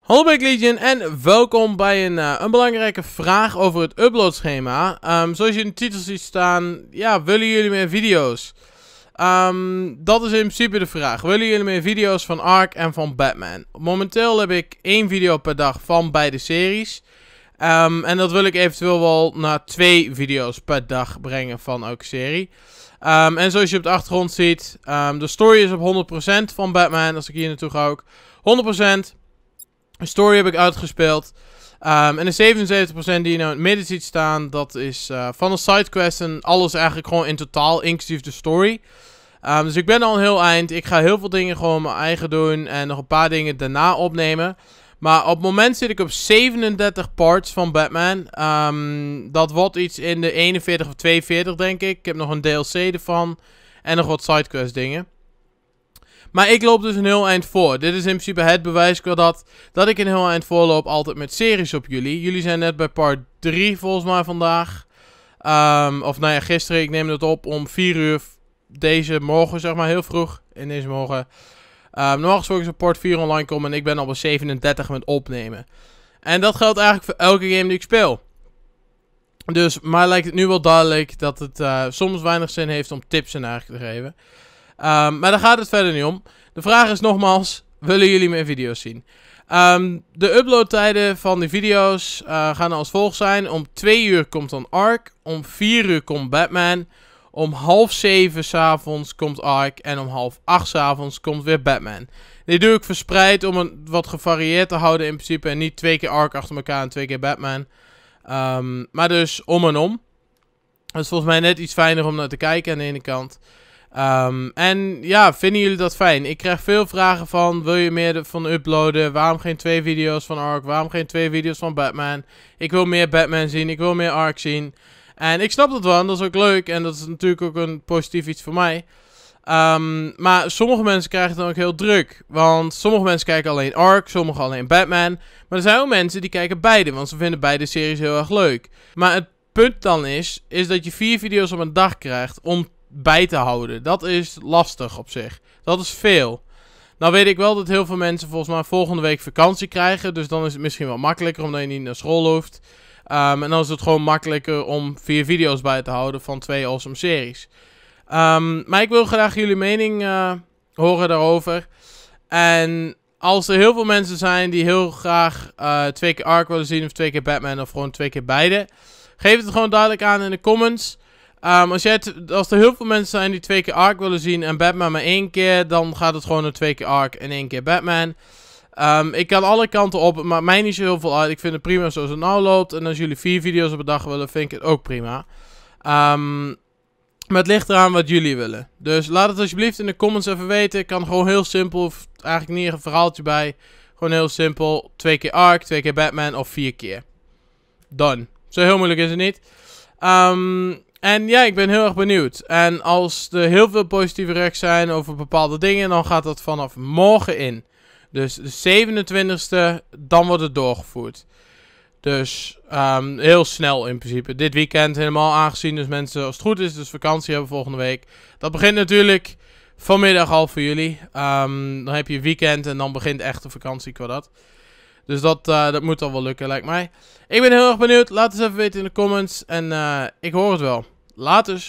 Hallo Big Legion en welkom bij een, eh, een belangrijke vraag over het uploadschema. Um, zoals je in de titel ziet staan, ja, willen jullie meer video's? Ehm, dat is in principe de vraag. Willen jullie meer video's van Ark en van Batman? Momenteel heb ik één video per dag van beide series. Ehm, en dat wil ik eventueel wel naar twee video's per dag brengen van elke serie. Ehm, en zoals je op de achtergrond ziet, um, de story is op 100% van Batman, als ik hier naartoe ga ook. 100%. De story heb ik uitgespeeld. en de 77% die je nou in het midden ziet staan, dat is eh, van de sidequest en alles eigenlijk gewoon in totaal, inclusief de story. dus ik ben al een heel eind. Ik ga heel veel dingen gewoon mijn eigen doen en nog een paar dingen daarna opnemen. Maar op het moment zit ik op 37 parts van Batman. Ehm, dat wordt iets in de 41 of 42, denk ik. Ik heb nog een DLC ervan. En nog wat sidequest dingen. Maar ik loop dus een heel eind voor. Dit is in principe het bewijs dat, dat ik een heel eind voorloop altijd met series op jullie. Jullie zijn net bij part 3 volgens mij vandaag. Ehm, of nou ja, gisteren. Ik neem het op om 4 uur deze morgen, zeg maar, heel vroeg in deze morgen. Um, normaal gesproken is port 4 online komen en ik ben al bij 37 met opnemen. En dat geldt eigenlijk voor elke game die ik speel. Dus mij lijkt het nu wel duidelijk dat het eh, soms weinig zin heeft om tips en eigenlijk te geven. Ehm, maar daar gaat het verder niet om. De vraag is nogmaals, willen jullie mijn video's zien? Um, de uploadtijden van de video's eh, gaan als volgt zijn. Om 2 uur komt dan Ark, om 4 uur komt Batman, om half zeven s'avonds komt Ark en om half acht s'avonds komt weer Batman. Dit doe ik verspreid om het wat gevarieerd te houden in principe. En niet twee keer Ark achter elkaar en twee keer Batman. Ehm, maar dus om en om. Dat is volgens mij net iets fijner om naar te kijken aan de ene kant. Ehm, en ja, vinden jullie dat fijn? Ik krijg veel vragen van, wil je meer van uploaden? Waarom geen twee video's van Ark? Waarom geen twee video's van Batman? Ik wil meer Batman zien, ik wil meer Ark zien. En ik snap dat wel en dat is ook leuk. En dat is natuurlijk ook een positief iets voor mij. Ehm, maar sommige mensen krijgen het dan ook heel druk. Want sommige mensen kijken alleen Ark, sommige alleen Batman. Maar er zijn ook mensen die kijken beide, want ze vinden beide series heel erg leuk. Maar het punt dan is, is dat je vier video's op een dag krijgt om bij te houden. Dat is lastig op zich. Dat is veel. Nou weet ik wel dat heel veel mensen volgens mij volgende week vakantie krijgen. Dus dan is het misschien wel makkelijker omdat je niet naar school hoeft. Ehm, en dan is het gewoon makkelijker om vier video's bij te houden van twee awesome series. Ehm, maar ik wil graag jullie mening eh, horen daarover. En als er heel veel mensen zijn die heel graag eh, twee keer Ark willen zien of twee keer Batman of gewoon twee keer beide. Geef het gewoon duidelijk aan in de comments. Ehm, als, er heel veel mensen zijn die twee keer Ark willen zien en Batman maar één keer, dan gaat het gewoon een twee keer Ark en één keer Batman. Ehm, ik kan alle kanten op, maar mij niet zo heel veel uit. Ik vind het prima zoals het nou loopt. En als jullie vier video's op een dag willen, vind ik het ook prima. Um, maar het ligt eraan wat jullie willen. Dus laat het alsjeblieft in de comments even weten. Ik kan gewoon heel simpel, eigenlijk niet een verhaaltje bij. Gewoon heel simpel. Twee keer Ark, twee keer Batman of vier keer. Done. Zo heel moeilijk is het niet. Ehm... En ja, ik ben heel erg benieuwd. En als er heel veel positieve reacties zijn over bepaalde dingen, dan gaat dat vanaf morgen in. Dus de 27e, dan wordt het doorgevoerd. Dus ehm, heel snel in principe. Dit weekend helemaal aangezien. Dus mensen, als het goed is, dus vakantie hebben volgende week. Dat begint natuurlijk vanmiddag al voor jullie. Ehm, dan heb je weekend en dan begint echt de vakantie qua dat. Dus dat, eh, dat moet al wel lukken, lijkt mij. Ik ben heel erg benieuwd. Laat het eens even weten in de comments. En eh, ik hoor het wel. Laters.